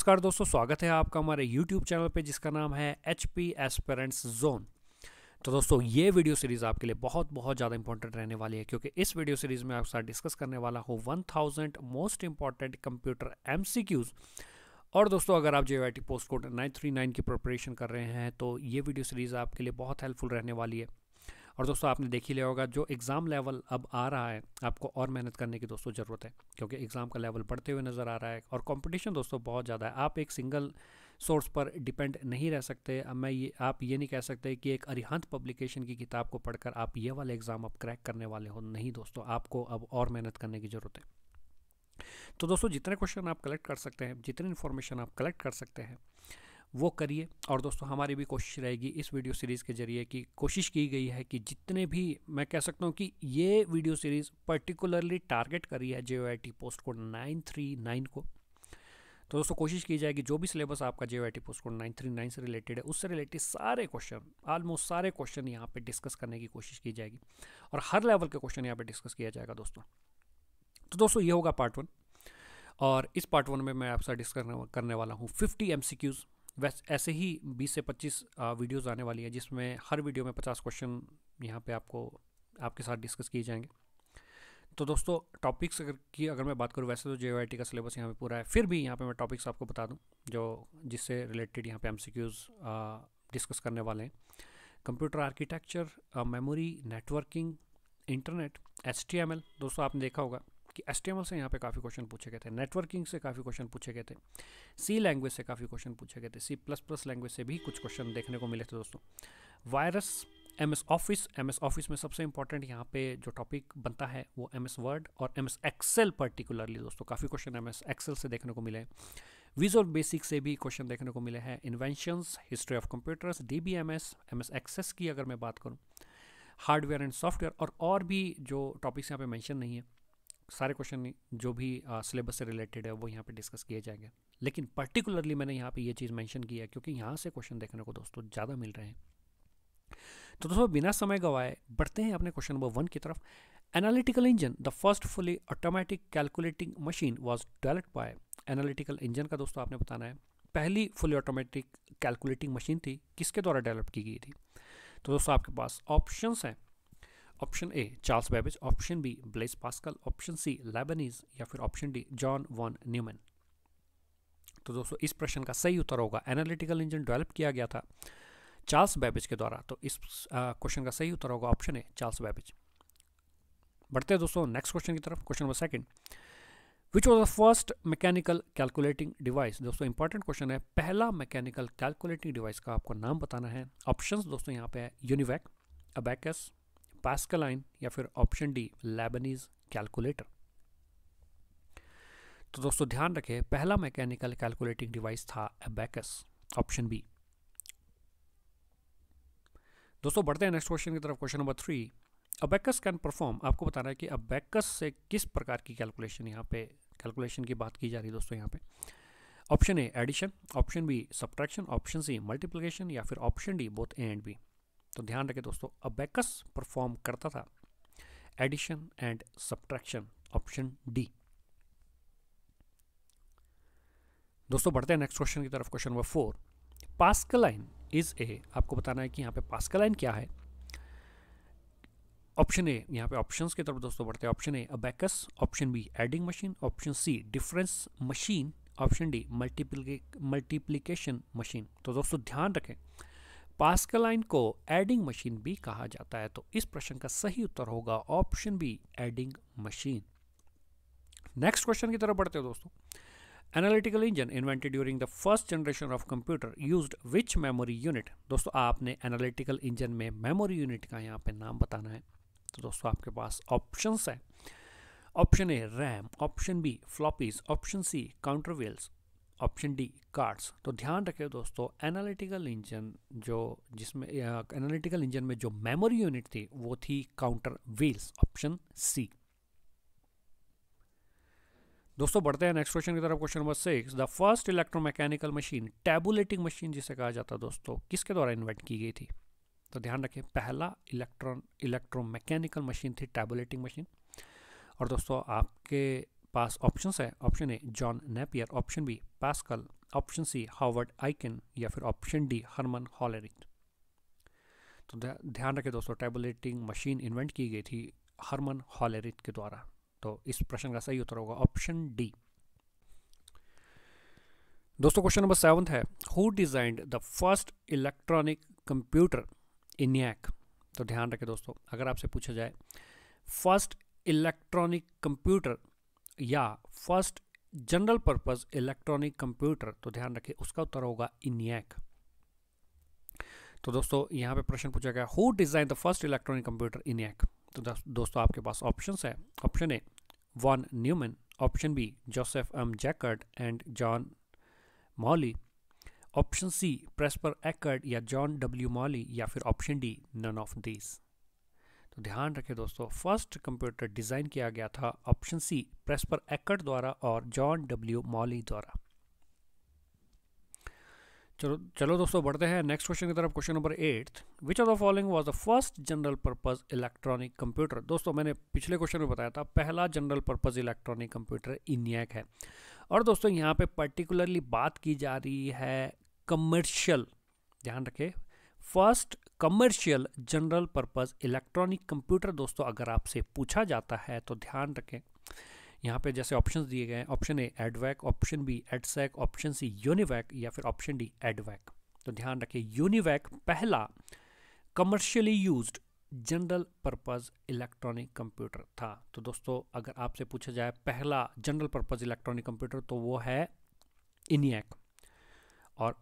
नमस्कार दोस्तों स्वागत है आपका हमारे YouTube चैनल पे जिसका नाम है एच पी एस्पेरेंट्स जोन तो दोस्तों ये वीडियो सीरीज़ आपके लिए बहुत बहुत ज़्यादा इंपॉर्टेंट रहने वाली है क्योंकि इस वीडियो सीरीज़ में आपके साथ डिस्कस करने वाला हूँ 1000 मोस्ट इंपॉर्टेंट कंप्यूटर एम और दोस्तों अगर आप जे पोस्ट कोड नाइन की प्रिपरेशन कर रहे हैं तो ये वीडियो सीरीज़ आपके लिए बहुत हेल्पफुल रहने वाली है और दोस्तों आपने देख ही लिया होगा जो एग्ज़ाम लेवल अब आ रहा है आपको और मेहनत करने की दोस्तों ज़रूरत है क्योंकि एग्ज़ाम का लेवल बढ़ते हुए नज़र आ रहा है और कंपटीशन दोस्तों बहुत ज़्यादा है आप एक सिंगल सोर्स पर डिपेंड नहीं रह सकते मैं ये आप ये नहीं कह सकते कि एक अरिहंत पब्लिकेशन की किताब को पढ़कर आप ये वाले एग्ज़ाम अब क्रैक करने वाले हो नहीं दोस्तों आपको अब और मेहनत करने की ज़रूरत है तो दोस्तों जितने क्वेश्चन आप कलेक्ट कर सकते हैं जितनी इन्फॉर्मेशन आप कलेक्ट कर सकते हैं वो करिए और दोस्तों हमारी भी कोशिश रहेगी इस वीडियो सीरीज़ के ज़रिए कि कोशिश की गई है कि जितने भी मैं कह सकता हूँ कि ये वीडियो सीरीज़ पर्टिकुलरली टारगेट करी है J post code nine three nine को तो दोस्तों कोशिश की जाएगी जो भी सिलेबस आपका J I post code nine three nine से रिलेटेड है उससे रिलेटेड सारे क्वेश्चन आलमोस्ट सारे क्वेश्चन यहाँ पर डिस्कस करने की कोशिश की जाएगी और हर लेवल के क्वेश्चन यहाँ पर डिस्कस किया जाएगा दोस्तों तो दोस्तों ये होगा पार्ट वन और इस पार्ट वन में मैं आपसे डिस्कस करने वाला हूँ फिफ्टी एम सी क्यूज़ वैसे ऐसे ही 20 से 25 वीडियोस आने वाली हैं जिसमें हर वीडियो में 50 क्वेश्चन यहाँ पे आपको आपके साथ डिस्कस किए जाएंगे तो दोस्तों टॉपिक्स अगर की अगर मैं बात करूँ वैसे तो जे का सिलेबस यहाँ पे पूरा है फिर भी यहाँ पे मैं टॉपिक्स आपको बता दूँ जो जिससे रिलेटेड यहाँ पे एम डिस्कस करने वाले हैं computer architecture memory networking internet एच दोस्तों आपने देखा होगा कि एस से यहाँ पे काफ़ी क्वेश्चन पूछे गए थे नेटवर्किंग से काफ़ी क्वेश्चन पूछे गए थे सी लैंग्वेज से काफ़ी क्वेश्चन पूछे गए थे सी प्लस प्लस लैंग्वेज से भी कुछ क्वेश्चन देखने को मिले थे दोस्तों virus M S office M S office में सबसे इंपॉर्टेंट यहाँ पे जो टॉपिक बनता है वो एम एस वर्ड और एम एस एक्सेल पर्टिकुलरली दोस्तों काफ़ी क्वेश्चन एम एस एक्सेल से देखने को मिले विजुअल बेसिक से भी क्वेश्चन देखने को मिले हैं inventions history of computers D B M S M S access की अगर मैं बात करूँ हार्डवेयर एंड सॉफ्टवेयर और और भी जो टॉपिक्स यहाँ पे मेंशन नहीं है सारे क्वेश्चन जो भी सिलेबस से रिलेटेड है वो यहाँ पे डिस्कस किए जाएंगे लेकिन पर्टिकुलरली मैंने यहाँ पे ये चीज़ मेंशन की है क्योंकि यहाँ से क्वेश्चन देखने को दोस्तों ज़्यादा मिल रहे हैं तो दोस्तों बिना समय गवाए बढ़ते हैं अपने क्वेश्चन नंबर वन की तरफ analytical engine the first fully automatic calculating machine was developed by analytical engine का दोस्तों आपने बताना है पहली फुली ऑटोमेटिक कैलकुलेटिंग मशीन थी किसके द्वारा डेवलप की गई थी तो दोस्तों आपके पास ऑप्शंस हैं option A Charles Babbage option B Blaise Pascal option C Leibniz या फिर option D John von Neumann तो दोस्तों इस प्रश्न का सही उत्तर होगा एनालिटिकल इंजन डेवलप किया गया था चार्ल्स बैबेज के द्वारा तो इस क्वेश्चन का सही उत्तर होगा ऑप्शन ए चार्ल्स बैबेज बढ़ते हैं दोस्तों नेक्स्ट क्वेश्चन की तरफ question number second which was the first mechanical calculating device दोस्तों इंपॉर्टेंट क्वेश्चन है पहला मैकेनिकल कैलकुलेटिंग डिवाइस का आपको नाम बताना है ऑप्शंस दोस्तों यहाँ पे है यूनिवैक अबैकस पास्कलाइन या फिर ऑप्शन डी लेबनीज कैलकुलेटर तो दोस्तों ध्यान रखें पहला मैकेनिकल कैलकुलेटिंग डिवाइस था एबेकस ऑप्शन बी दोस्तों बढ़ते हैं नेक्स्ट क्वेश्चन की तरफ question number three abacus can perform आपको बताना है कि अबेकस से किस प्रकार की कैलकुलेशन यहाँ पे कैलकुलेशन की बात की जा रही है दोस्तों यहाँ पे option A addition option B subtraction option C multiplication या फिर option D both A and B तो ध्यान रखें दोस्तों अबेकस परफॉर्म करता था addition and subtraction option D दोस्तों बढ़ते हैं नेक्स्ट क्वेश्चन की तरफ question number four Pascaline is a आपको बताना है कि यहाँ पे पास्कलाइन क्या है ऑप्शन ए यहाँ पे ऑप्शंस की तरफ दोस्तों बढ़ते हैं option A abacus option B adding machine option C difference machine option D multiplication machine तो दोस्तों ध्यान रखें पास्कलाइन को एडिंग मशीन भी कहा जाता है तो इस प्रश्न का सही उत्तर होगा option B adding machine next question की तरफ बढ़ते हो दोस्तों analytical engine invented during the first generation of computer used which memory unit दोस्तों आपने एनालिटिकल इंजन में मेमोरी यूनिट का यहाँ पे नाम बताना है तो दोस्तों आपके पास ऑप्शंस हैं option A RAM option B floppies option C counter wheels option D cards तो ध्यान रखें दोस्तों एनालिटिकल इंजन जो जिसमें एनालिटिकल इंजन में जो मेमोरी यूनिट थी वो थी काउंटर व्हील्स ऑप्शन सी दोस्तों बढ़ते हैं नेक्स्ट क्वेश्चन की तरफ question number six the first electromechanical machine tabulating machine जिसे कहा जाता है दोस्तों किसके द्वारा इन्वेंट की गई थी तो ध्यान रखें पहला इलेक्ट्रॉन इलेक्ट्रोमैकेनिकल मशीन थी टैबुलेटिंग मशीन और दोस्तों आपके पास ऑप्शन है option A John Napier option B Pascal option C Howard Aiken या फिर ऑप्शन डी हरमन हॉलरिट तो ध्यान रखें दोस्तों टेबलेटिंग मशीन इन्वेंट की गई थी हरमन हॉलरिट के द्वारा तो इस प्रश्न का सही उत्तर होगा ऑप्शन डी दोस्तों क्वेश्चन नंबर सेवन्थ है who designed the first electronic computer ENIAC तो ध्यान रखें दोस्तों अगर आपसे पूछा जाए फर्स्ट इलेक्ट्रॉनिक कंप्यूटर या first general purpose electronic computer तो ध्यान रखें उसका उत्तर होगा इनियक तो दोस्तों यहाँ पे प्रश्न पूछा गया who design the first electronic computer ENIAC तो दोस्तों आपके पास ऑप्शन है option A von Neumann option B Joseph M Jacquard and John Mauchly option C Presper Eckert या जॉन डब्ल्यू मॉली या फिर option D none of these तो ध्यान रखें दोस्तों फर्स्ट कंप्यूटर डिज़ाइन किया गया था ऑप्शन सी प्रेस्पर एक्ट द्वारा और जॉन डब्ल्यू मॉली द्वारा चलो चलो दोस्तों बढ़ते हैं नेक्स्ट क्वेश्चन की तरफ question number eight which of the following was the first general purpose electronic computer दोस्तों मैंने पिछले क्वेश्चन में बताया था पहला general purpose electronic computer ENIAC है और दोस्तों यहाँ पे पर्टिकुलरली बात की जा रही है कमर्शियल ध्यान रखें first commercial general purpose electronic computer दोस्तों अगर आपसे पूछा जाता है तो ध्यान रखें यहाँ पे जैसे ऑप्शंस दिए गए हैं option A EDVAC option B EDSAC option C UNIVAC या फिर ऑप्शन डी एडवैक तो ध्यान रखें यूनिवैक पहला commercially used general purpose electronic computer था तो दोस्तों अगर आपसे पूछा जाए पहला जनरल पर्पज़ इलेक्ट्रॉनिक कंप्यूटर तो वो है इनियक और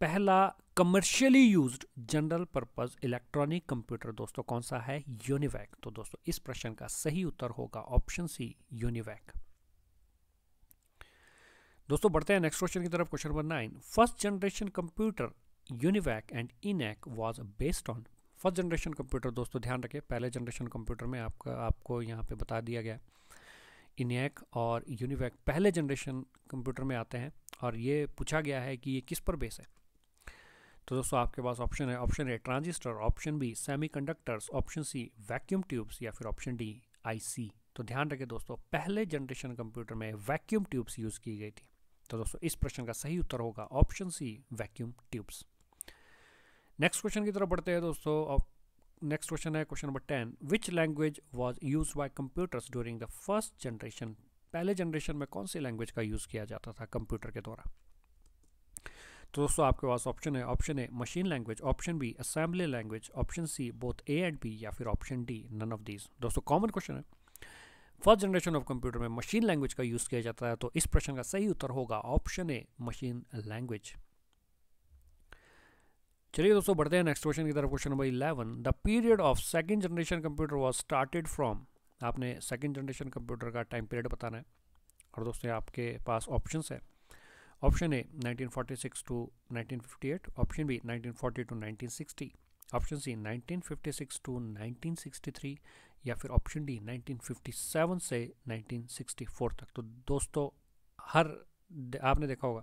पहला commercially used general purpose electronic computer दोस्तों कौन सा है यूनिवैक तो दोस्तों इस प्रश्न का सही उत्तर होगा ऑप्शन सी यूनिवैक दोस्तों बढ़ते हैं नेक्स्ट क्वेश्चन की तरफ question number nine first generation computer UNIVAC and ENIAC was based on first generation computer दोस्तों ध्यान रखें पहले जनरेशन कंप्यूटर में आपका आपको यहाँ पे बता दिया गया इनैक और यूनिवैक पहले जनरेशन कंप्यूटर में आते हैं और ये पूछा गया है कि ये किस पर बेस है तो दोस्तों आपके पास ऑप्शन है option A transistor option B semiconductors option C vacuum tubes या फिर ऑप्शन डी आईसी तो ध्यान रखें दोस्तों पहले जनरेशन कंप्यूटर में वैक्यूम ट्यूब्स यूज़ की गई थी तो दोस्तों इस प्रश्न का सही उत्तर होगा option C vacuum tubes next question की तरफ बढ़ते हैं दोस्तों नेक्स्ट क्वेश्चन है question number ten which language was use by computers during the first generation पहले जनरेशन में कौन सी लैंग्वेज का यूज़ किया जाता था कंप्यूटर के द्वारा तो दोस्तों आपके पास ऑप्शन है option A machine language option B assembly language option C both A and B या फिर option D none of these दोस्तों कॉमन क्वेश्चन है फर्स्ट जनरेशन ऑफ कंप्यूटर में मशीन लैंग्वेज का यूज़ किया जाता है तो इस प्रश्न का सही उत्तर होगा ऑप्शन ए मशीन लैंग्वेज चलिए दोस्तों बढ़ते हैं नेक्स्ट क्वेश्चन की तरफ question number eleven the period of second generation computer was started from आपने सेकेंड जनरेशन कंप्यूटर का टाइम पीरियड बताना है और दोस्तों आपके पास ऑप्शंस है option A 1946 to 1958 option B 1940 to 1960 option C 1956 to 1963 या फिर ऑप्शन डी 1957 से 1964 तक तो दोस्तों हर आपने देखा होगा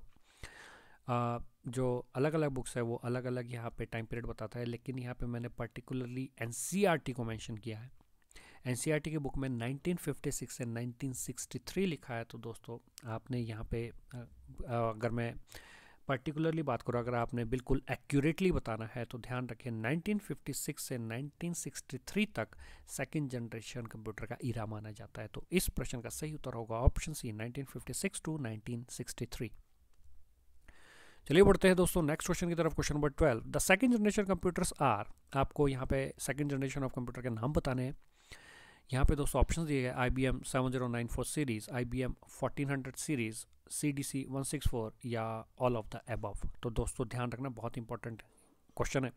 आ, जो अलग अलग बुक्स है वो अलग अलग यहाँ पे टाइम पीरियड बताता है लेकिन यहाँ पे मैंने पर्टिकुलरली एन e को मेंशन किया है एन की बुक में 1956 से 1963 लिखा है तो दोस्तों आपने यहाँ पे अगर मैं पर्टिकुलरली बात करूँ अगर आपने बिल्कुल एक्यूरेटली बताना है तो ध्यान रखें 1956 से 1963 तक सेकेंड जनरेशन कंप्यूटर का ईरा माना जाता है तो इस प्रश्न का सही उत्तर होगा ऑप्शन सी 1956 टू 1963 चलिए बढ़ते हैं दोस्तों नेक्स्ट क्वेश्चन की तरफ question number twelve the second generation computers are आपको यहाँ पे सेकंड जनरेशन ऑफ कंप्यूटर के नाम बताने हैं यहाँ पे दोस्तों ऑप्शन दिए गए I B M seven zero nine four series I B M fourteen hundred series C D C one six four या ऑल ऑफ द एबव तो दोस्तों ध्यान रखना बहुत इंपॉर्टेंट क्वेश्चन है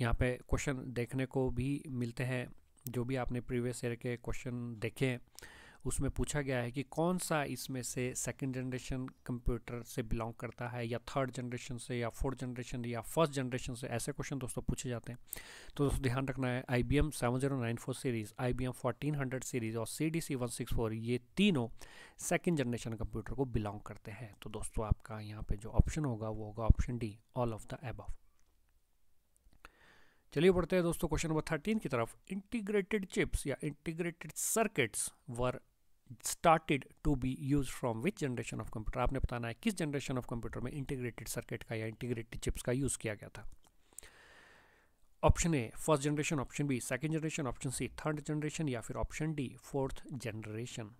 यहाँ पे क्वेश्चन देखने को भी मिलते हैं जो भी आपने प्रीवियस ईयर के क्वेश्चन देखे हैं उसमें पूछा गया है कि कौन सा इसमें से सेकेंड जनरेशन कंप्यूटर से बिलोंग करता है या थर्ड जनरेशन से या फोर्थ जनरेशन या फर्स्ट जनरेशन से ऐसे क्वेश्चन दोस्तों पूछे जाते हैं तो दोस्तों ध्यान रखना है I B M seven zero nine four series I B M fourteen hundred series और C D C one six four ये तीनों सेकेंड जनरेशन कंप्यूटर को बिलोंग करते हैं तो दोस्तों आपका यहाँ पर जो ऑप्शन होगा वो होगा option D all of the above चलिए बढ़ते हैं दोस्तों क्वेश्चन नंबर थर्टीन की तरफ इंटीग्रेटेड चिप्स या integrated circuits were started to be use from which generation of computer आपने बताना है किस जनरेशन ऑफ कंप्यूटर में इंटीग्रेटेड सर्किट का या इंटीग्रेटेड चिप्स का यूज़ किया गया था option A first generation option B second generation option C third generation या फिर ऑप्शन डी फोर्थ जनरेशन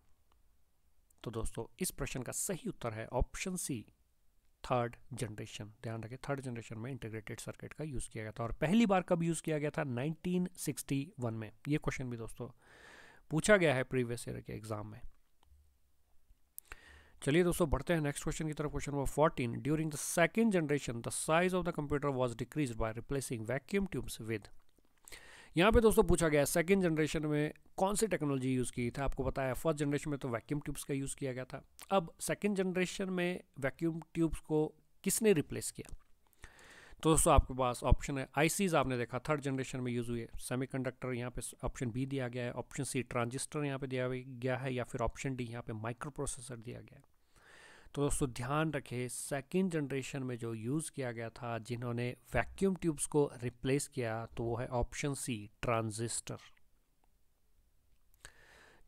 तो दोस्तों इस प्रश्न का सही उत्तर है ऑप्शन सी थर्ड जनरेशन ध्यान रखें थर्ड जनरेशन में इंटीग्रेटेड सर्किट का यूज़ किया गया था और पहली बार कब यूज़ किया गया था 1961 में ये क्वेश्चन भी दोस्तों पूछा गया है प्रीवियस ईयर के एग्जाम में चलिए दोस्तों बढ़ते हैं नेक्स्ट क्वेश्चन की तरफ question number fourteen during the second generation the size of the computer was decrease by replacing vacuum tubes with यहाँ पे दोस्तों पूछा गया सेकेंड जनरेशन में कौन सी टेक्नोलॉजी यूज़ की थी आपको बताया फर्स्ट जनरेशन में तो वैक्यूम ट्यूब्स का यूज़ किया गया था अब सेकेंड जनरेशन में वैक्यूम ट्यूब्स को किसने रिप्लेस किया तो दोस्तों आपके पास ऑप्शन है आईसीज आपने देखा थर्ड जनरेशन में यूज़ हुए सेमी कंडक्टर यहाँ पे ऑप्शन बी दिया गया है ऑप्शन सी ट्रांजिस्टर यहाँ पे दिया गया है या फिर ऑप्शन डी यहाँ पे माइक्रो प्रोसेसर दिया गया है तो दोस्तों ध्यान रखें सेकेंड जनरेशन में जो यूज़ किया गया था जिन्होंने वैक्यूम ट्यूब्स को रिप्लेस किया तो वो है ऑप्शन सी ट्रांजिस्टर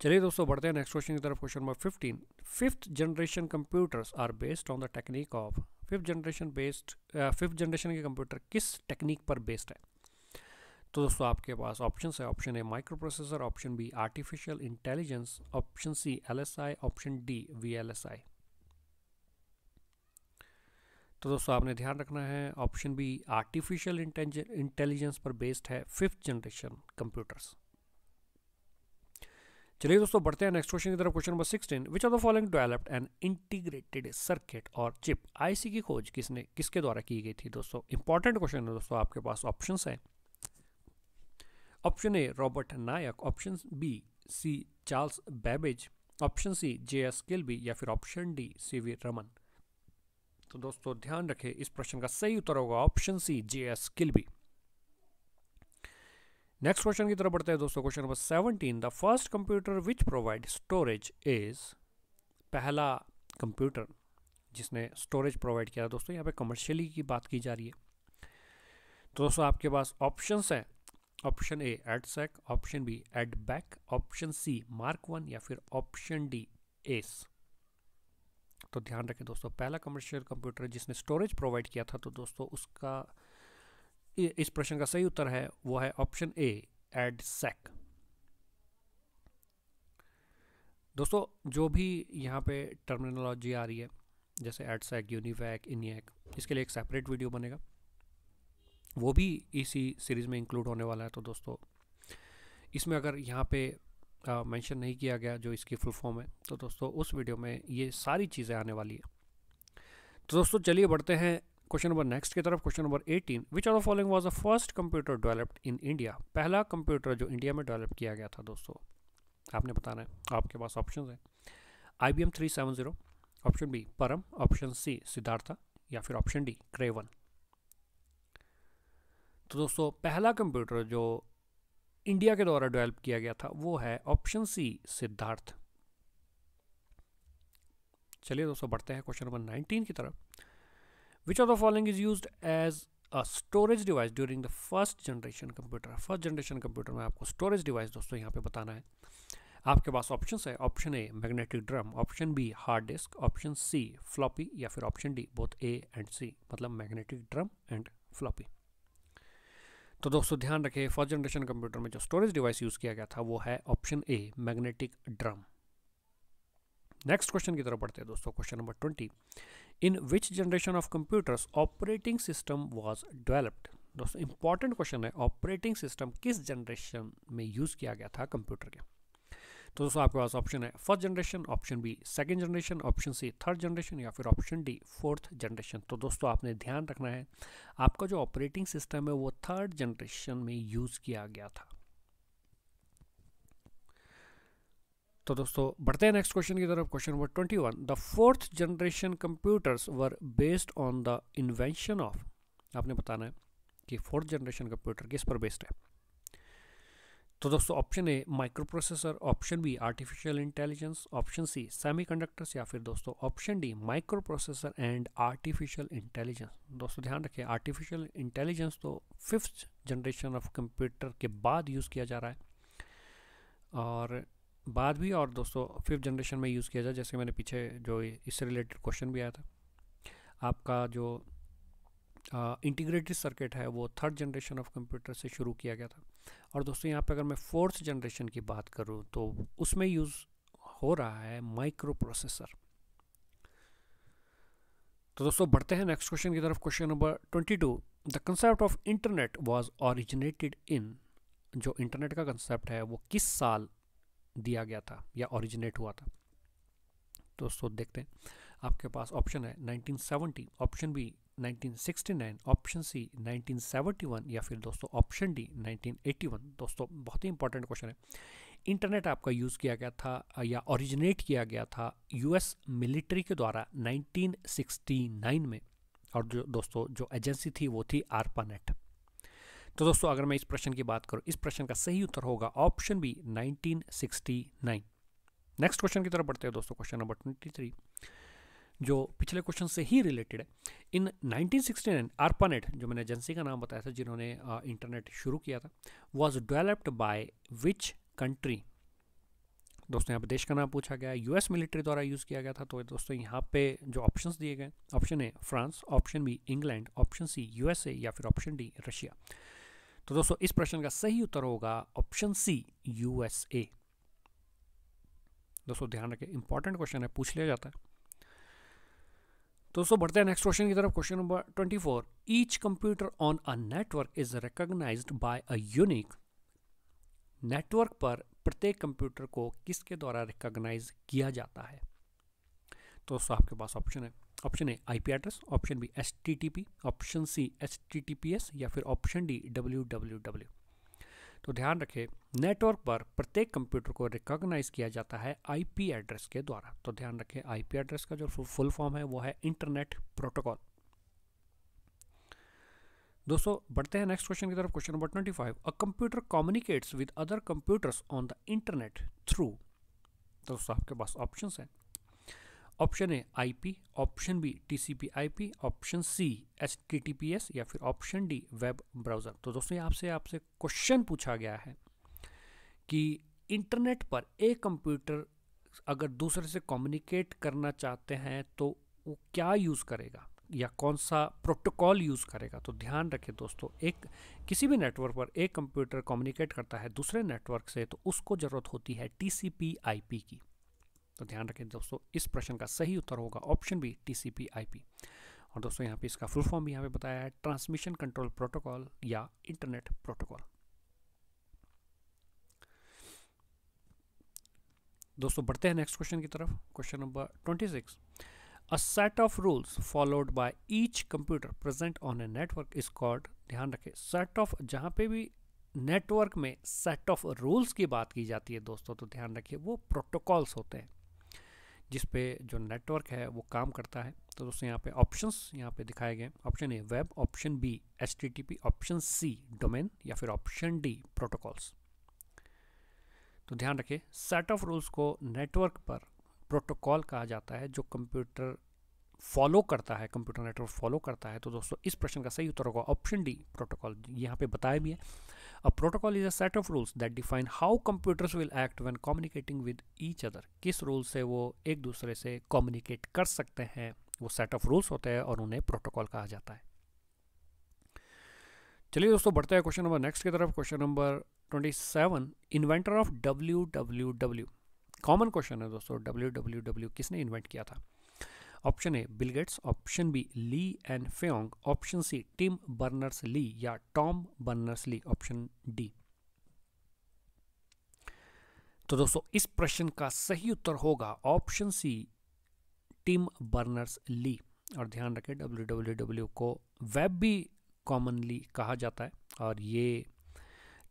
चलिए दोस्तों बढ़ते हैं नेक्स्ट क्वेश्चन की तरफ question number fifteen fifth generation computers are based on the technique of fifth generation based fifth generation के कंप्यूटर किस टेक्निक पर बेस्ड है तो दोस्तों आपके पास ऑप्शन है option A microprocessor option B artificial intelligence option C LSI option D VLSI तो दोस्तों आपने ध्यान रखना है ऑप्शन बी आर्टिफिशियल इंटेलिजेंस पर बेस्ड है फिफ्थ जनरेशन कंप्यूटर्स चलिए दोस्तों बढ़ते हैं नेक्स्ट क्वेश्चन की तरफ question number sixteen which are the following developed and integrated circuit और चिप आईसी की खोज किसने किसके द्वारा की गई थी दोस्तों इंपॉर्टेंट क्वेश्चन है दोस्तों आपके पास ऑप्शन है option A Robert Noyce option B C Charles Babbage option C J S Kilby या फिर option D C V Raman तो दोस्तों ध्यान रखें इस प्रश्न का सही उत्तर होगा option C J S Kilby next question की तरफ बढ़ते हैं दोस्तों question number seventeen the first computer which provide storage is पहला कंप्यूटर जिसने स्टोरेज प्रोवाइड किया दोस्तों यहाँ पे कमर्शियली की बात की जा रही है तो दोस्तों आपके पास ऑप्शंस हैं option A EDSAC option B एट बैक ऑप्शन सी मार्क वन या फिर ऑप्शन डी एस तो ध्यान रखें दोस्तों पहला कमर्शियल कंप्यूटर जिसने स्टोरेज प्रोवाइड किया था तो दोस्तों उसका इस प्रश्न का सही उत्तर है वो है ऑप्शन ए एड सेक दोस्तों जो भी यहाँ पे टर्मिनोलॉजी आ रही है जैसे सेक यूनिवैक इनियक इसके लिए एक सेपरेट वीडियो बनेगा वो भी इसी सीरीज़ में इंक्लूड होने वाला है तो दोस्तों इसमें अगर यहाँ पे मेंशन नहीं किया गया जो इसकी फुल फॉर्म है तो दोस्तों उस वीडियो में ये सारी चीज़ें आने वाली है तो दोस्तों चलिए बढ़ते हैं क्वेश्चन नंबर नेक्स्ट की तरफ question number 18 which are the following was the first computer developed in India पहला कंप्यूटर जो इंडिया में डेवलप किया गया था दोस्तों आपने बताना है आपके पास ऑप्शन है I B M three seven zero option B Param option C Siddhartha या फिर ऑप्शन डी क्रेवन तो दोस्तों पहला कंप्यूटर जो इंडिया के द्वारा डेवलप किया गया था वो है ऑप्शन सी सिद्धार्थ चलिए दोस्तों बढ़ते हैं क्वेश्चन नंबर 19 की तरफ Which of the following is used as a storage device during the first generation computer? First generation computer mein aapko storage device dosto yahan pe batana hai aapke paas options hai option a magnetic drum option b hard disk option c floppy ya fir option d both a and c matlab magnetic drum and floppy तो दोस्तों ध्यान रखें first generation computer में जो storage device use किया गया था वो है option A magnetic drum next question की तरफ बढ़ते हैं दोस्तों question number twenty in which generation of computers operating system was developed दोस्तों इंपॉर्टेंट क्वेश्चन है ऑपरेटिंग सिस्टम किस जनरेशन में यूज़ किया गया था कंप्यूटर के तो दोस्तों आपके पास ऑप्शन है first generation option B second generation option C third generation या फिर ऑप्शन डी फोर्थ जनरेशन तो दोस्तों आपने ध्यान रखना है आपका जो ऑपरेटिंग सिस्टम है वो थर्ड जनरेशन में यूज़ किया गया था तो दोस्तों बढ़ते हैं नेक्स्ट क्वेश्चन की तरफ question number twenty one the fourth generation computers were based on the invention of आपने बताना है कि फोर्थ जनरेशन कंप्यूटर किस पर बेस्ड है तो दोस्तों option A microprocessor option B artificial intelligence option C semiconductors या फिर दोस्तों option D microprocessor and artificial intelligence दोस्तों ध्यान रखिए आर्टिफिशियल इंटेलिजेंस तो फिफ्थ जनरेशन ऑफ कंप्यूटर के बाद यूज़ किया जा रहा है और बाद भी और दोस्तों फिफ्थ जनरेशन में यूज़ किया जाए जैसे मैंने पीछे जो इससे रिलेटेड क्वेश्चन भी आया था आपका जो इंटीग्रेटेड सर्किट है वो थर्ड जनरेशन ऑफ कंप्यूटर से शुरू किया गया था और दोस्तों यहाँ पे अगर मैं फोर्थ जनरेशन की बात करूँ तो उसमें यूज़ हो रहा है माइक्रो प्रोसेसर तो दोस्तों बढ़ते हैं नेक्स्ट क्वेश्चन की तरफ question number twenty two the concept of internet was originated in जो इंटरनेट का कंसेप्ट है वो किस साल दिया गया था या ओरिजिनेट हुआ था दोस्तों देखते हैं आपके पास ऑप्शन है 1970 ऑप्शन बी 1969 ऑप्शन सी 1971 या फिर दोस्तों ऑप्शन डी 1981 दोस्तों बहुत ही इंपॉर्टेंट क्वेश्चन है इंटरनेट आपका यूज़ किया गया था या ओरिजिनेट किया गया था यूएस मिलिट्री के द्वारा 1969 में और जो दोस्तों जो एजेंसी थी वो थी नेट तो दोस्तों अगर मैं इस प्रश्न की बात करूँ इस प्रश्न का सही उत्तर होगा ऑप्शन बी 1969 नेक्स्ट क्वेश्चन की तरफ बढ़ते हैं दोस्तों क्वेश्चन नंबर 23 जो पिछले क्वेश्चन से ही रिलेटेड है इन 1969 आर्पानेट जो मैंने एजेंसी का नाम बताया था जिन्होंने इंटरनेट शुरू किया था was developed by which country दोस्तों यहाँ पर देश का नाम पूछा गया यूएस मिलिट्री द्वारा यूज़ किया गया था तो दोस्तों यहाँ पे जो ऑप्शंस दिए गए option A France option B England option C USA या फिर ऑप्शन डी रशिया तो दोस्तों इस प्रश्न का सही उत्तर होगा ऑप्शन सी यूएसए दोस्तों ध्यान रखें इंपॉर्टेंट क्वेश्चन है पूछ लिया जाता है तो दोस्तों बढ़ते हैं नेक्स्ट क्वेश्चन की तरफ question number twenty four each computer on a network is recognize by a unique network पर प्रत्येक कंप्यूटर को किसके द्वारा रिकॉग्नाइज किया जाता है तो दोस्तों आपके पास ऑप्शन है option A IP address option B HTTP option C HTTPS या फिर ऑप्शन डी डब्ल्यूडब्ल्यूडब्ल्यू तो ध्यान रखें नेटवर्क पर प्रत्येक कंप्यूटर को रिकॉग्नाइज किया जाता है आईपी एड्रेस के द्वारा तो ध्यान रखें आईपी एड्रेस का जो फुल फॉर्म है वो है इंटरनेट प्रोटोकॉल दोस्तों बढ़ते हैं नेक्स्ट क्वेश्चन की तरफ question number twenty five a computer communicates with other computers on the internet through दोस्तों आपके पास ऑप्शंस हैं option A IP option B TCP IP option C H या फिर ऑप्शन डी वेब ब्राउज़र तो दोस्तों आपसे आपसे क्वेश्चन पूछा गया है कि इंटरनेट पर एक कंप्यूटर अगर दूसरे से कम्युनिकेट करना चाहते हैं तो वो क्या यूज़ करेगा या कौन सा प्रोटोकॉल यूज़ करेगा तो ध्यान रखें दोस्तों एक किसी भी नेटवर्क पर एक कंप्यूटर कम्युनिकेट करता है दूसरे नेटवर्क से तो उसको ज़रूरत होती है टीसीपी आईपी की तो ध्यान रखें दोस्तों इस प्रश्न का सही उत्तर होगा ऑप्शन बी टी और दोस्तों यहाँ पे इसका फुल फॉर्म भी यहाँ पे बताया है ट्रांसमिशन कंट्रोल प्रोटोकॉल या इंटरनेट प्रोटोकॉल दोस्तों बढ़ते हैं नेक्स्ट क्वेश्चन की तरफ question number twenty six a set of rules followed by each computer present on a network is called ध्यान रखें सेट ऑफ जहाँ पे भी नेटवर्क में सेट ऑफ रूल्स की बात की जाती है दोस्तों तो ध्यान रखिए वो प्रोटोकॉल्स होते हैं जिस पे जो नेटवर्क है वो काम करता है तो दोस्तों यहाँ पे ऑप्शंस यहाँ पे दिखाए गए option A web option B H option C domain या फिर ऑप्शन डी प्रोटोकॉल्स तो ध्यान रखें सेट ऑफ रूल्स को नेटवर्क पर प्रोटोकॉल कहा जाता है जो कंप्यूटर फॉलो करता है कंप्यूटर नेटवर्क फॉलो करता है तो दोस्तों इस प्रश्न का सही उत्तर होगा ऑप्शन डी प्रोटोकॉल यहाँ पे बताया भी है A protocol is a set of rules that define how computers will act when communicating with each other. किस रूल से वो एक दूसरे से कम्युनिकेट कर सकते हैं वो सेट ऑफ रूल्स होते हैं और उन्हें प्रोटोकॉल कहा जाता है चलिए दोस्तों बढ़ते हैं क्वेश्चन नंबर नेक्स्ट की तरफ question number 27 inventor of W W W common question है दोस्तों डब्ल्यू डब्ल्यू डब्ल्यू किसने इन्वेंट किया था option A Bill Gates option B Lee and Fong option C Tim Berners Lee या Tom Berners Lee option D तो दोस्तों इस प्रश्न का सही उत्तर होगा option C Tim Berners Lee और ध्यान रखें डब्ल्यू डब्ल्यू डब्ल्यू को वेब भी कॉमनली कहा जाता है और ये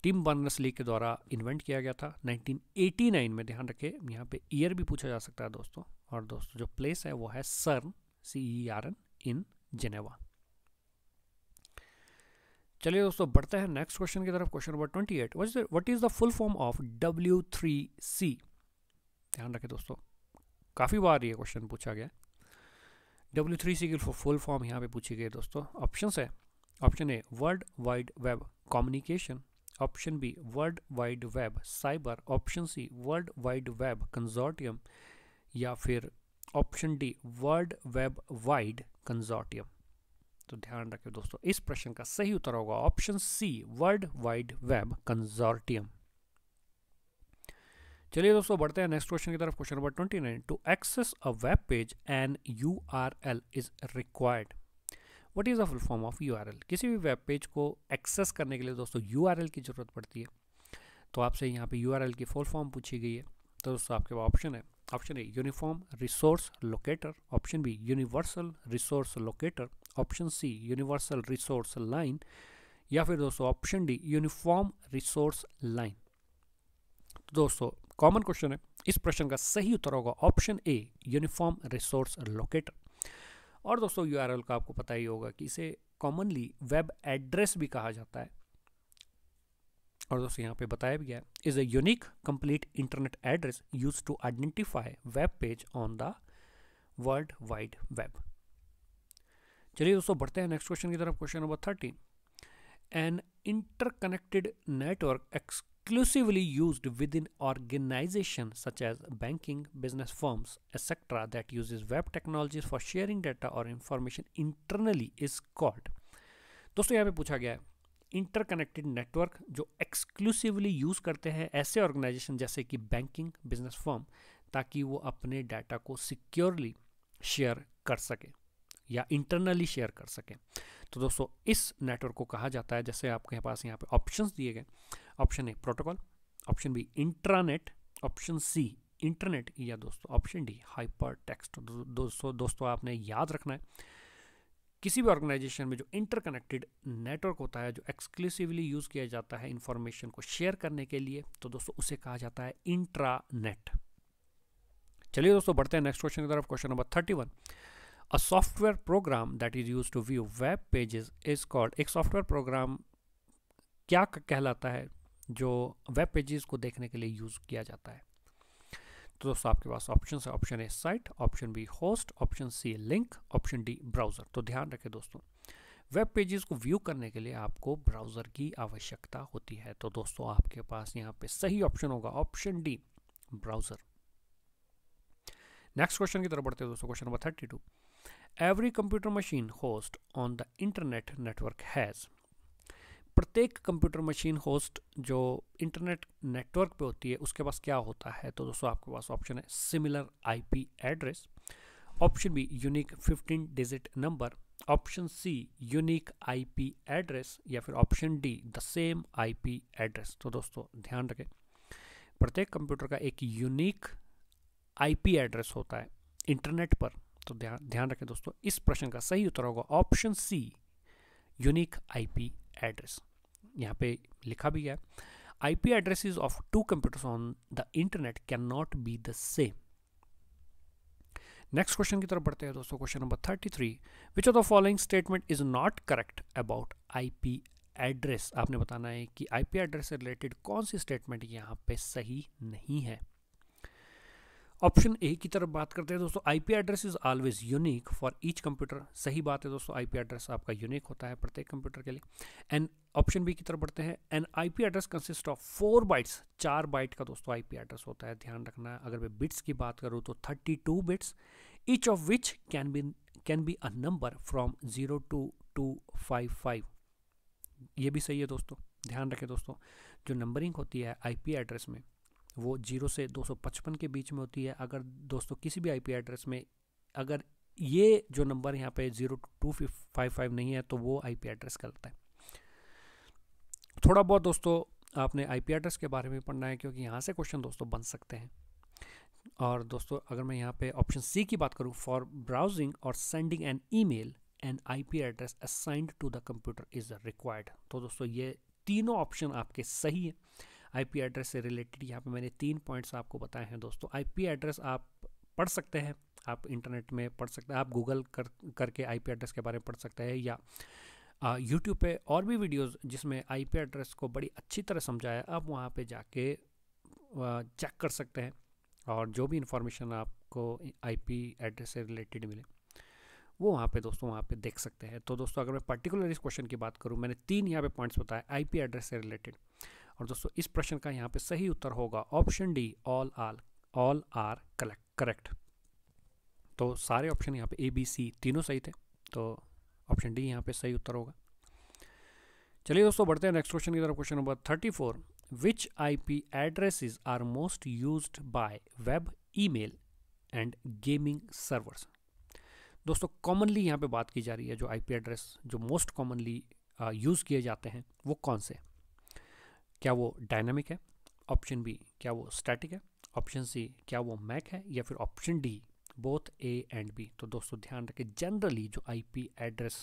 टिम बर्नर्स ली के द्वारा इन्वेंट किया गया था 1989 में ध्यान रखें यहाँ पे ईयर भी पूछा जा सकता है दोस्तों और दोस्तों जो प्लेस है वो है CERN C E R N in Geneva चलिए दोस्तों बढ़ते हैं नेक्स्ट क्वेश्चन की तरफ question number twenty eight what is the full form of W three C ध्यान रखें दोस्तों काफ़ी बार ये क्वेश्चन पूछा गया डब्ल्यू थ्री सी की फुल फॉर्म यहाँ पे पूछी गई दोस्तों ऑप्शंस है option A world wide web communication option B world wide web cyber option C world wide web consortium या फिर option D world web wide consortium तो ध्यान रखें दोस्तों इस प्रश्न का सही उत्तर होगा option C world wide web consortium चलिए दोस्तों बढ़ते हैं नेक्स्ट क्वेश्चन की तरफ question number twenty nine to access a web page an U R L is required what is the full form of U R L किसी भी web page को access करने के लिए दोस्तों यू आर एल की ज़रूरत पड़ती है तो आपसे यहाँ पे यू आर एल की फुल फॉर्म पूछी गई है तो दोस्तों आपके पास ऑप्शन है option A uniform resource locator option B universal resource locator option C universal resource line या फिर दोस्तों option D uniform resource line दोस्तों कॉमन क्वेश्चन है इस प्रश्न का सही उत्तर होगा option A uniform resource locator और दोस्तों यूआरएल का आपको पता ही होगा कि इसे कॉमनली वेब एड्रेस भी कहा जाता है और दोस्तों यहाँ पे बताया भी गया is a unique complete internet address use to identify web page on the world wide web चलिए दोस्तों बढ़ते हैं नेक्स्ट क्वेश्चन की तरफ question number thirteen an interconnected network exclusively use within organization such as banking business forms etcetera that use web technology for sharing data और information internally is called दोस्तों यहाँ पे पूछा गया है इंटरकनेक्टेड नेटवर्क जो एक्सक्लूसिवली यूज़ करते हैं ऐसे ऑर्गेनाइजेशन जैसे कि बैंकिंग बिजनेस फॉर्म ताकि वो अपने डाटा को सिक्योरली शेयर कर सके या इंटरनली शेयर कर सकें तो दोस्तों इस नेटवर्क को कहा जाता है जैसे आपके पास यहाँ पे ऑप्शन दिए गए option A protocol option B intranet option C internet या दोस्तों ऑप्शन डी हाइपर टेक्स्ट दोस्तों दोस्तों आपने याद रखना है किसी भी ऑर्गेनाइजेशन में जो इंटरकनेक्टेड नेटवर्क होता है जो एक्सक्लूसिवली यूज़ किया जाता है इन्फॉर्मेशन को शेयर करने के लिए तो दोस्तों उसे कहा जाता है इंट्रानेट चलिए दोस्तों बढ़ते हैं नेक्स्ट क्वेश्चन की तरफ question number thirty one a software program that is use to view web pages is called एक सॉफ्टवेयर प्रोग्राम क्या कहलाता है जो वेब पेजेस को देखने के लिए यूज़ किया जाता है तो दोस्तों आपके पास ऑप्शन है option A site option B host option C link option D browser तो ध्यान रखें दोस्तों वेब पेजेस को व्यू करने के लिए आपको ब्राउज़र की आवश्यकता होती है तो दोस्तों आपके पास यहाँ पे सही ऑप्शन होगा option D browser next question की तरफ बढ़ते हैं दोस्तों question number thirty two every computer machine host on the internet network has प्रत्येक कंप्यूटर मशीन होस्ट जो इंटरनेट नेटवर्क पे होती है उसके पास क्या होता है तो दोस्तों आपके पास ऑप्शन है similar IP address option B unique 15 digit number option C unique IP address या फिर option D the same IP address तो दोस्तों ध्यान रखें प्रत्येक कंप्यूटर का एक यूनिक आईपी एड्रेस होता है इंटरनेट पर तो ध्यान ध्यान रखें दोस्तों इस प्रश्न का सही उत्तर होगा option C unique IP address यहाँ पे लिखा भी है I P addresses of two computers on the internet can not be the same next question की तरफ बढ़ते हैं दोस्तों question number thirty three which of the following statement is not correct about I P address आपने बताना है कि I P address से रिलेटेड कौन सी स्टेटमेंट यहाँ पे सही नहीं है ऑप्शन ए की तरफ बात करते हैं दोस्तों IP address is always unique for each computer सही बात है दोस्तों आईपी एड्रेस आपका यूनिक होता है प्रत्येक कंप्यूटर के लिए एंड ऑप्शन बी की तरफ बढ़ते हैं an IP address consist of four bytes चार बाइट का दोस्तों आईपी एड्रेस होता है ध्यान रखना है अगर मैं बिट्स की बात करूँ तो thirty two bits each of which can be can be a number from zero to two five five ये भी सही है दोस्तों ध्यान रखें दोस्तों जो नंबरिंग होती है आई एड्रेस में वो जीरो से दो के बीच में होती है अगर दोस्तों किसी भी आई एड्रेस में अगर ये जो नंबर यहाँ पे जीरो टू फाइव फाइव नहीं है तो वो आईपी एड्रेस गलत है थोड़ा बहुत दोस्तों आपने आईपी एड्रेस के बारे में पढ़ना है क्योंकि यहाँ से क्वेश्चन दोस्तों बन सकते हैं और दोस्तों अगर मैं यहाँ पे ऑप्शन सी की बात करूँ फॉर ब्राउजिंग और sending an email I IP address assigned to the computer is required तो दोस्तों ये तीनों ऑप्शन आपके सही है आईपी एड्रेस से रिलेटेड यहाँ पे मैंने तीन पॉइंट्स आपको बताए हैं दोस्तों आईपी एड्रेस आप पढ़ सकते हैं आप इंटरनेट में पढ़ सकते हैं आप गूगल कर करके आईपी एड्रेस के बारे में पढ़ सकते हैं या यूट्यूब पे और भी वीडियोस जिसमें आईपी एड्रेस को बड़ी अच्छी तरह समझाया आप वहाँ पे जाके चेक कर सकते हैं और जो भी इंफॉर्मेशन आपको आईपी एड्रेस से रिलेटेड मिले वो वहाँ पे दोस्तों वहाँ पे देख सकते हैं तो दोस्तों अगर मैं पर्टिकुलर इस क्वेश्चन की बात करूँ मैंने तीन यहाँ पे पॉइंट्स बताए आईपी एड्रेस से रिलेटेड और दोस्तों इस प्रश्न का यहाँ पे सही उत्तर होगा option D all all all are correct तो सारे ऑप्शन यहाँ पे ए बी सी तीनों सही थे तो ऑप्शन डी यहाँ पे सही उत्तर होगा चलिए दोस्तों बढ़ते हैं नेक्स्ट क्वेश्चन की तरफ question number thirty four which I P address are most use by web email and gaming servers दोस्तों कॉमनली यहाँ पे बात की जा रही है जो पी एड्रेस जो मोस्ट कॉमनली यूज़ किए जाते हैं वो कौन से क्या वो डायनामिक है ऑप्शन बी क्या वो स्टैटिक है ऑप्शन सी क्या वो मैक है या फिर option D both A and B तो दोस्तों ध्यान रखें जनरली जो आईपी एड्रेस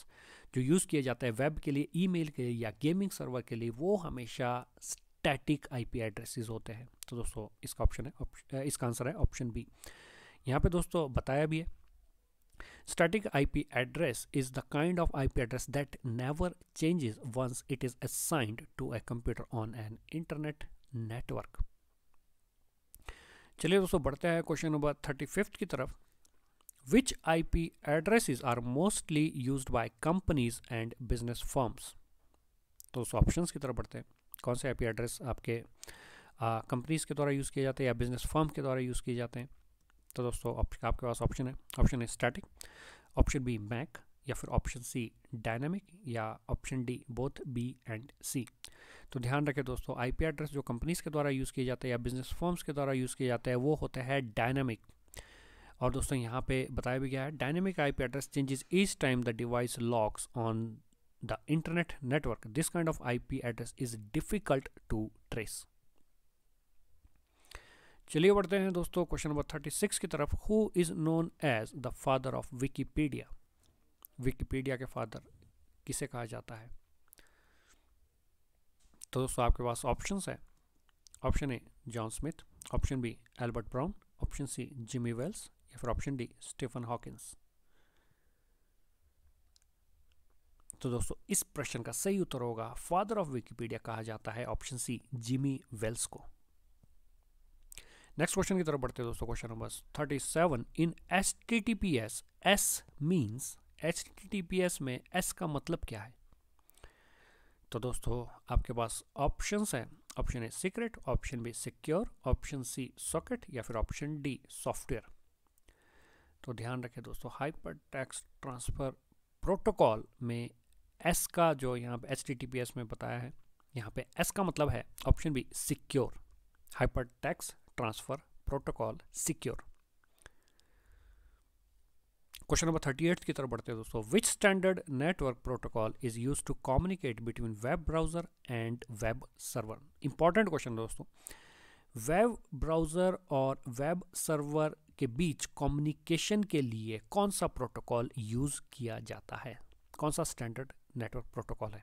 जो यूज़ किया जाता है वेब के लिए ईमेल के लिए या गेमिंग सर्वर के लिए वो हमेशा स्टैटिक आईपी एड्रेसेस होते हैं तो दोस्तों इसका ऑप्शन है उप्ष, इसका आंसर है ऑप्शन बी यहाँ पे दोस्तों बताया भी है static IP address is the kind of IP address that never changes once it is assigned to a computer on an internet network चलिए दोस्तों बढ़ते हैं क्वेश्चन नंबर थर्टी फिफ्थ की तरफ which IP addresses are mostly used by companies and business firms तो उस option की तरफ बढ़ते हैं कौन से आईपी एड्रेस आपके कंपनीज के द्वारा यूज़ किए जाते हैं या बिजनेस फर्म के द्वारा यूज़ किए जाते हैं तो दोस्तों आपके पास ऑप्शन है ऑप्शन है स्टैटिक ऑप्शन बी मैक या फिर ऑप्शन सी डायनेमिक या option D both B and C तो ध्यान रखें दोस्तों आईपी एड्रेस जो कंपनीज के द्वारा यूज़ किए जाते हैं या बिजनेस फॉर्म्स के द्वारा यूज़ किए जाते हैं वो होता है डायनामिक और दोस्तों यहाँ पे बताया भी गया है dynamic IP address changes each time the device logs on the internet network this kind of IP address is difficult to trace चलिए बढ़ते हैं दोस्तों क्वेश्चन नंबर थर्टी सिक्स की तरफ who is known as the father of Wikipedia Wikipedia के father किसे कहा जाता है तो दोस्तों आपके पास ऑप्शंस है option A John Smith option B Albert Brown option C Jimmy Wales या फिर ऑप्शन डी स्टीफन हॉकिंस तो दोस्तों इस प्रश्न का सही उत्तर होगा फादर ऑफ विकिपीडिया कहा जाता है ऑप्शन सी जिमी वेल्स को नेक्स्ट क्वेश्चन की तरफ बढ़ते हैं दोस्तों question number thirty seven in S T T P S S means H T T P S में एस का मतलब क्या है तो दोस्तों आपके पास ऑप्शंस हैं option A secret option B secure option C socket या फिर ऑप्शन डी सॉफ्टवेयर तो ध्यान रखें दोस्तों हाइपर टेक्स्ट ट्रांसफ़र प्रोटोकॉल में एस का जो यहाँ पे H T T P S में बताया है यहाँ पे एस का मतलब है option B secure hyper text transfer protocol secure question number thirty eight की तरफ बढ़ते हैं दोस्तों which standard network protocol is use to communicate between web browser and web server important question दोस्तों वेब ब्राउजर और वेब सर्वर के बीच communication के लिए कौन सा प्रोटोकॉल यूज़ किया जाता है कौन सा स्टैंडर्ड नेटवर्क प्रोटोकॉल है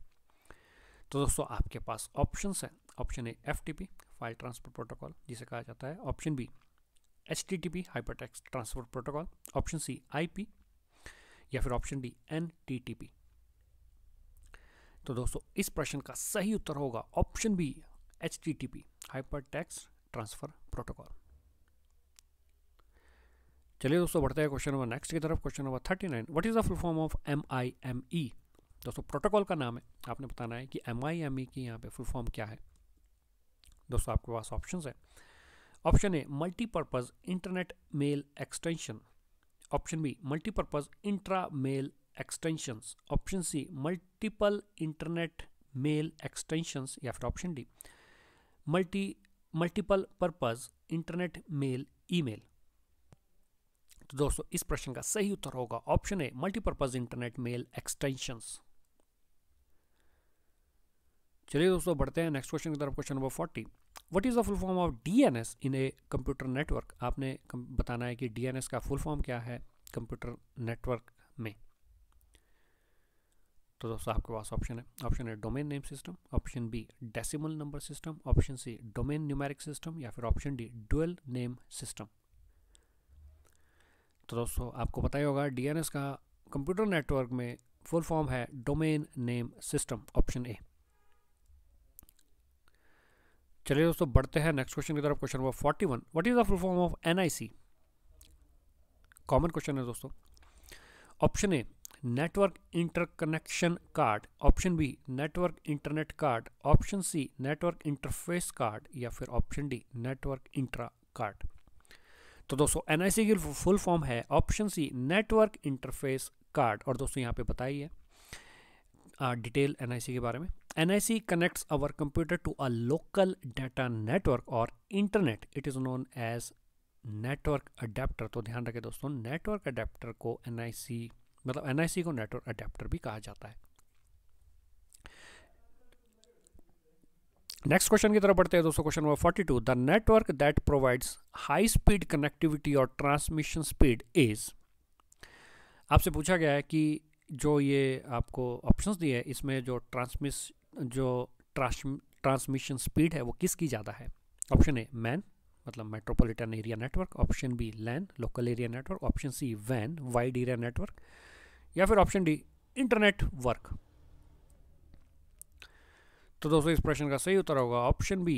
तो दोस्तों आपके पास ऑप्शंस हैं option A F file transfer protocol जिसे कहा जाता है option B H T T P hypertext transfer protocol option C I P या फिर option D N T T P तो दोस्तों इस प्रश्न का सही उत्तर होगा option B H T T P hyper text transfer protocol चलिए दोस्तों बढ़ते हैं क्वेश्चन नंबर नेक्स्ट की तरफ question number thirty nine what is the full form of M I M E दोस्तों प्रोटोकॉल का नाम है आपने बताना है कि एम आई एम ई की यहाँ पे फुल फॉर्म क्या है दोस्तों आपके पास ऑप्शन है option A multipurpose internet mail extension option B multipurpose intra mail extensions option C multiple internet mail extensions या फिर option D multi multiple purpose internet mail email तो दोस्तों इस प्रश्न का सही उत्तर होगा option A multipurpose internet mail extensions चलिए दोस्तों बढ़ते हैं नेक्स्ट क्वेश्चन की तरफ question number forty what is the full form of D N S in A computer network आपने बताना है कि डी एन एस का फुल फॉर्म क्या है कंप्यूटर नेटवर्क में तो दोस्तों आपके पास ऑप्शन है option A domain name system option B decimal number system option C domain numeric system या फिर option D dual name system तो दोस्तों आपको पता ही होगा डी का कंप्यूटर नेटवर्क में फुल फॉर्म है domain name system option A चलिए दोस्तों बढ़ते हैं नेक्स्ट क्वेश्चन की तरफ question number forty one what is the full form of N common question है दोस्तों option A network interconnection card option B network internet card option C network interface card या फिर option D network intra card तो दोस्तों N की full form है option C network interface card और दोस्तों यहाँ पे बताइए डिटेल एन के बारे में N I C connects our computer to a local data network और internet it is known as network adapter तो ध्यान रखें दोस्तों नेटवर्क अडेप्टर को एन मतलब एन को नेटवर्क अडेप्टर भी कहा जाता है नेक्स्ट क्वेश्चन की तरफ बढ़ते हैं दोस्तों question number 42 the network that provides high speed connectivity और ट्रांसमिशन स्पीड इज आपसे पूछा गया है कि जो ये आपको ऑप्शंस दिए हैं इसमें जो ट्रांसमिस जो ट्रांसमिशन स्पीड है वो किसकी ज़्यादा है ऑप्शन ए मैन मतलब metropolitan area network option B LAN local area network option C वैन वाइड एरिया नेटवर्क या फिर ऑप्शन डी इंटरनेट वर्क तो दोस्तों इस प्रश्न का सही उत्तर होगा option B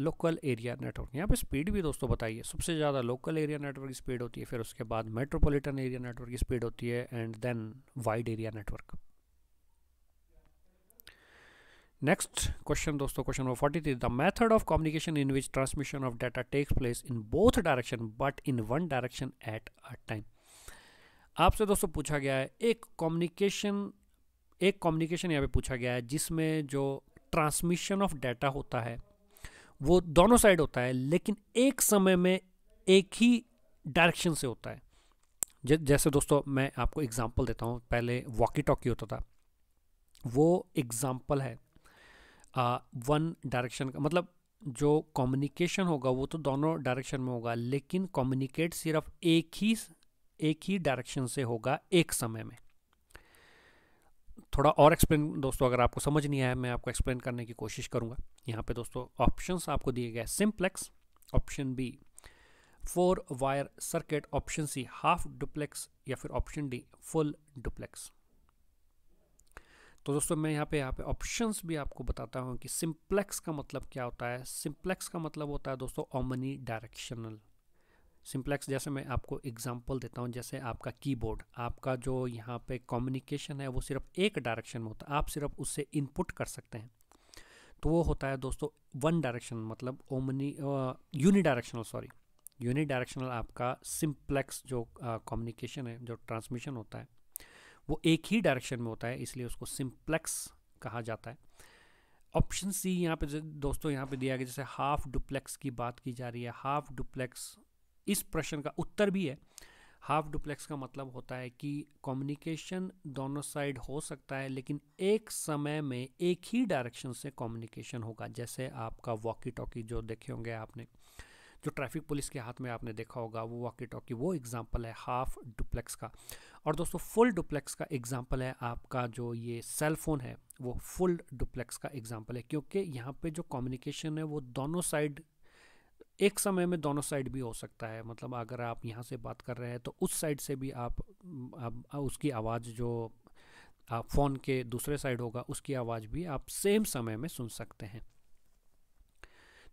local area network यहाँ पे स्पीड भी दोस्तों बताइए सबसे ज़्यादा लोकल एरिया नेटवर्क की स्पीड होती है फिर उसके बाद मेट्रोपॉलिटन एरिया नेटवर्क की स्पीड होती है and then wide area network next question दोस्तों question number forty three the method of communication in which transmission of data takes place in both direction but in one direction at a time आपसे दोस्तों पूछा गया है एक communication एक communication यहाँ पे पूछा गया है जिसमें जो ट्रांसमिशन ऑफ डाटा होता है वो दोनों साइड होता है लेकिन एक समय में एक ही डायरेक्शन से होता है जैसे दोस्तों मैं आपको एग्जांपल देता हूँ पहले वॉकी टॉकी होता था वो एग्जांपल है वन डायरेक्शन का मतलब जो कम्युनिकेशन होगा वो तो दोनों डायरेक्शन में होगा लेकिन कम्युनिकेट सिर्फ एक ही एक ही डायरेक्शन से होगा एक समय में थोड़ा और एक्सप्लेन दोस्तों अगर आपको समझ नहीं आया मैं आपको एक्सप्लेन करने की कोशिश करूँगा यहाँ पे दोस्तों ऑप्शंस आपको दिए गए simplex option B four wire circuit option C half duplex या फिर ऑप्शन डी फुल डुप्लेक्स तो दोस्तों मैं यहाँ पे यहाँ पे ऑप्शंस भी आपको बताता हूँ कि सिम्प्लेक्स का मतलब क्या होता है सिम्प्लेक्स का मतलब होता है दोस्तों ओमनी डायरेक्शनल सिंप्लेक्स जैसे मैं आपको एग्जांपल देता हूँ जैसे आपका कीबोर्ड आपका जो यहाँ पे कम्युनिकेशन है वो सिर्फ एक डायरेक्शन में होता है आप सिर्फ उससे इनपुट कर सकते हैं तो वो होता है दोस्तों वन डायरेक्शन मतलब omni uni directional sorry uni directional आपका सिंप्लेक्स जो कम्युनिकेशन है जो ट्रांसमिशन होता है वो एक ही डायरेक्शन में होता है इसलिए उसको सिंप्लेक्स कहा जाता है ऑप्शन सी यहाँ पे दोस्तों यहाँ पे दिया गया जैसे हाफ डुप्लेक्स की बात की जा रही है हाफ डुप्लेक्स इस प्रश्न का उत्तर भी है हाफ डुप्लेक्स का मतलब होता है कि कम्युनिकेशन दोनों साइड हो सकता है लेकिन एक समय में एक ही डायरेक्शन से कम्युनिकेशन होगा जैसे आपका वॉकी टॉकी जो देखे होंगे आपने जो ट्रैफिक पुलिस के हाथ में आपने देखा होगा वो वॉकी टॉकी वो एग्ज़ाम्पल है हाफ डुप्लेक्स का और दोस्तों फुल डुप्लेक्स का एग्ज़ाम्पल है आपका जो ये सेल फोन है वो फुल डुप्लेक्स का एग्ज़ाम्पल है क्योंकि यहाँ पर जो कम्युनिकेशन है वो दोनों साइड एक समय में दोनों साइड भी हो सकता है मतलब अगर आप यहाँ से बात कर रहे हैं तो उस साइड से भी आप, आप उसकी आवाज़ जो आप फ़ोन के दूसरे साइड होगा उसकी आवाज़ भी आप सेम समय में सुन सकते हैं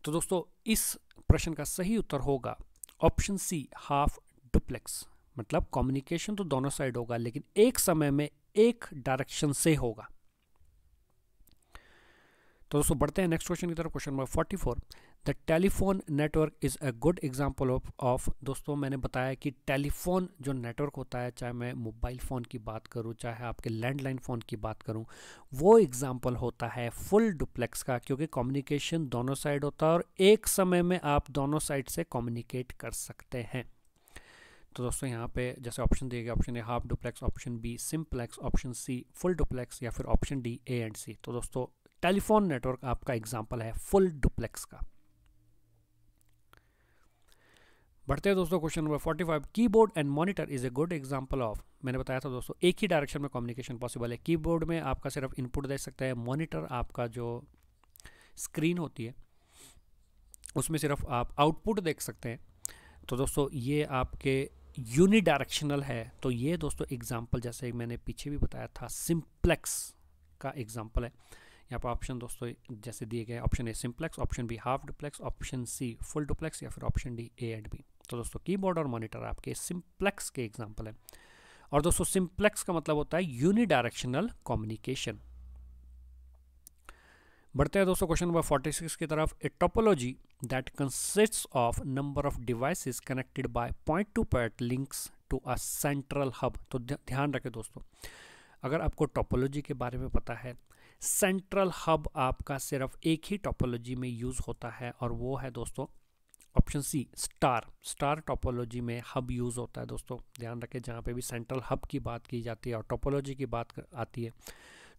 तो दोस्तों इस प्रश्न का सही उत्तर होगा ऑप्शन सी हाफ डुप्लेक्स मतलब कम्युनिकेशन तो दोनों साइड होगा लेकिन एक समय में एक डायरेक्शन से होगा तो दोस्तों बढ़ते हैं नेक्स्ट क्वेश्चन की तरफ question number forty four the telephone network is a good example of of दोस्तों मैंने बताया कि टेलीफोन जो नेटवर्क होता है चाहे मैं मोबाइल फ़ोन की बात करूं चाहे आपके लैंडलाइन फ़ोन की बात करूं वो एग्ज़ाम्पल होता है फुल डुप्लेक्स का क्योंकि कम्युनिकेशन दोनों साइड होता है और एक समय में आप दोनों साइड से कम्युनिकेट कर सकते हैं तो दोस्तों यहाँ पे जैसे ऑप्शन दिए गए option A half duplex option B simplex option C full duplex या फिर option D A and C तो दोस्तों टेलीफोन नेटवर्क आपका एग्जाम्पल है फुल डुप्लेक्स का बढ़ते हैं दोस्तों question number 45 keyboard and monitor is a good example of मैंने बताया था दोस्तों एक ही डायरेक्शन में कम्युनिकेशन पॉसिबल है कीबोर्ड में आपका सिर्फ इनपुट दे सकता है मॉनिटर आपका जो स्क्रीन होती है उसमें सिर्फ आप आउटपुट देख सकते हैं तो दोस्तों ये आपके यूनि डायरेक्शनल है तो ये दोस्तों एग्जाम्पल जैसे मैंने पीछे भी बताया था सिम्प्लेक्स का एग्जाम्पल है यहाँ पर ऑप्शन दोस्तों जैसे दिए गए option A simplex option B half duplex option C full duplex या फिर option D A and B तो दोस्तों कीबोर्ड और मॉनिटर आपके सिम्प्लेक्स के एग्जाम्पल हैं और दोस्तों सिम्प्लेक्स का मतलब होता है यूनिडायरेक्शनल कम्युनिकेशन बढ़ते हैं दोस्तों क्वेश्चन नंबर 46 की तरफ a topology that consists of number of devices connected by point to point links to a central hub तो ध्यान रखें दोस्तों अगर आपको टोपोलॉजी के बारे में पता है सेंट्रल हब आपका सिर्फ एक ही टोपोलॉजी में यूज़ होता है और वो है दोस्तों option C star star topology में हब यूज़ होता है दोस्तों ध्यान रखें जहाँ पे भी सेंट्रल हब की बात की जाती है और टोपोलॉजी की बात आती है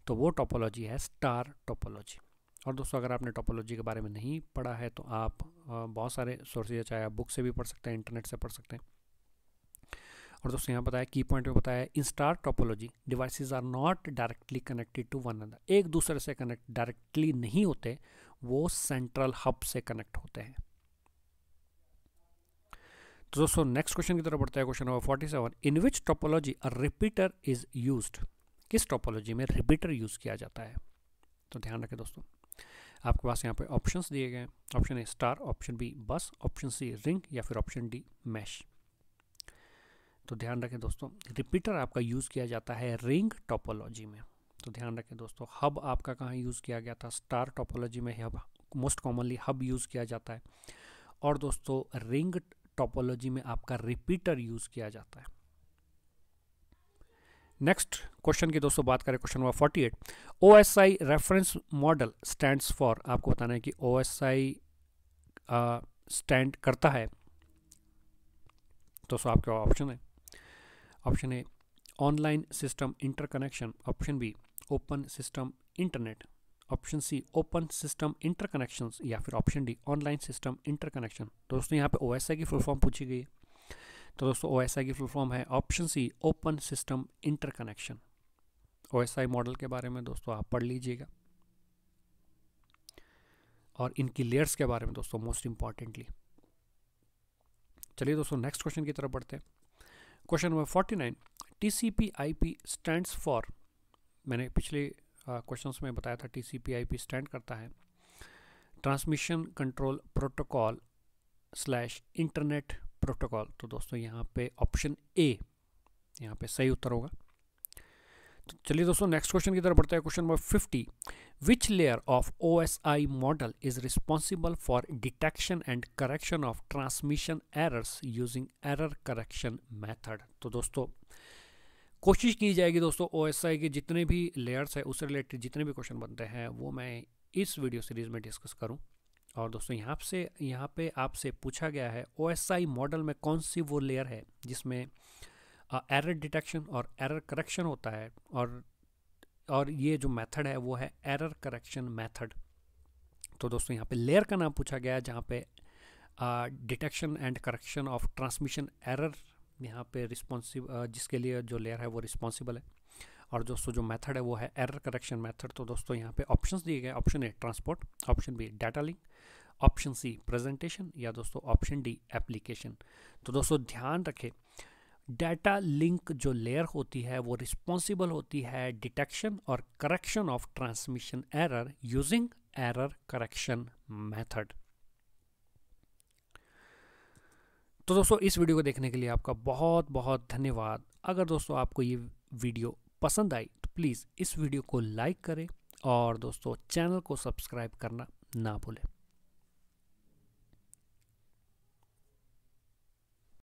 तो वो टोपोलॉजी है स्टार टोपोलॉजी और दोस्तों अगर आपने टोपोलॉजी के बारे में नहीं पढ़ा है तो आप बहुत सारे सोर्सेज चाहे आप बुक से भी पढ़ सकते हैं इंटरनेट से पढ़ सकते हैं और दोस्तों यहाँ बताया की पॉइंट में बताया in star topology devices are not directly connected to one other एक दूसरे से कनेक्ट डायरेक्टली नहीं होते वो सेंट्रल हब से कनेक्ट होते हैं तो दोस्तों नेक्स्ट क्वेश्चन की तरफ बढ़ता है question number forty seven in which topology a repeater is use किस टॉपोलॉजी में रिपीटर यूज़ किया जाता है तो ध्यान रखें दोस्तों आपके पास यहाँ पे ऑप्शन दिए गए हैं option A star option B bus option C ring या फिर ऑप्शन डी मैश तो ध्यान रखें दोस्तों रिपीटर आपका यूज़ किया जाता है रिंग टॉपोलॉजी में तो ध्यान रखें दोस्तों हब आपका कहाँ यूज़ किया गया था स्टार टॉपोलॉजी में hub most commonly hub use किया जाता है और दोस्तों रिंग टॉपोलॉजी में आपका रिपीटर यूज किया जाता है नेक्स्ट क्वेश्चन की दोस्तों बात करें question number 48 I reference model stand for आपको बताना है कि ओ एस आई स्टैंड करता है दोस्तों आपके ऑप्शन है option A online system interconnection option B open system internet option C open system interconnection या फिर option D online system interconnection दोस्तों यहाँ पे ओ की फुल फॉर्म पूछी गई है तो दोस्तों ओ की फुल फॉर्म है option C open system interconnection O model के बारे में दोस्तों आप पढ़ लीजिएगा और इनकी लेयर्स के बारे में दोस्तों मोस्ट इम्पॉर्टेंटली चलिए दोस्तों नेक्स्ट क्वेश्चन की तरफ बढ़ते हैं question number forty nine T C P I P stand for मैंने पिछले क्वेश्चन में बताया था टी सी स्टैंड करता है transmission control protocol slash internet protocol तो दोस्तों यहाँ पे ऑप्शन ए यहाँ पे सही उत्तर होगा तो चलिए दोस्तों नेक्स्ट क्वेश्चन की तरफ बढ़ते हैं question number fifty which layer of O S I model is responsible for detection and correction of transmission errors using error correction method तो दोस्तों कोशिश की जाएगी दोस्तों ओ एस आई के जितने भी लेयर्स हैं उससे रिलेटेड जितने भी क्वेश्चन बनते हैं वो मैं इस वीडियो सीरीज़ में डिस्कस करूँ और दोस्तों यहाँ से यहाँ पे आपसे पूछा गया है ओ एस आई मॉडल में कौन सी वो लेयर है जिसमें एरर डिटेक्शन और एरर करेक्शन होता है और और ये जो मेथड है वो है एरर करेक्शन मेथड तो दोस्तों यहाँ पे लेयर का नाम पूछा गया है जहाँ पे detection and correction of transmission error यहाँ पे रिस्पॉन्सि जिसके लिए जो लेयर है वो रिस्पॉन्सिबल है और दोस्तों जो मेथड है वो है एरर करेक्शन मेथड तो दोस्तों यहाँ पे ऑप्शंस दिए गए option A transport option B data link option C presentation या दोस्तों ऑप्शन डी एप्लीकेशन तो दोस्तों ध्यान रखें डाटा लिंक जो लेयर होती है वो रिस्पॉन्सिबल होती है डिटेक्शन और correction of transmission error using error correction method तो दोस्तों इस वीडियो को देखने के लिए आपका बहुत बहुत धन्यवाद अगर दोस्तों आपको ये वीडियो पसंद आई तो प्लीज़ इस वीडियो को लाइक करें और दोस्तों चैनल को सब्सक्राइब करना ना भूलें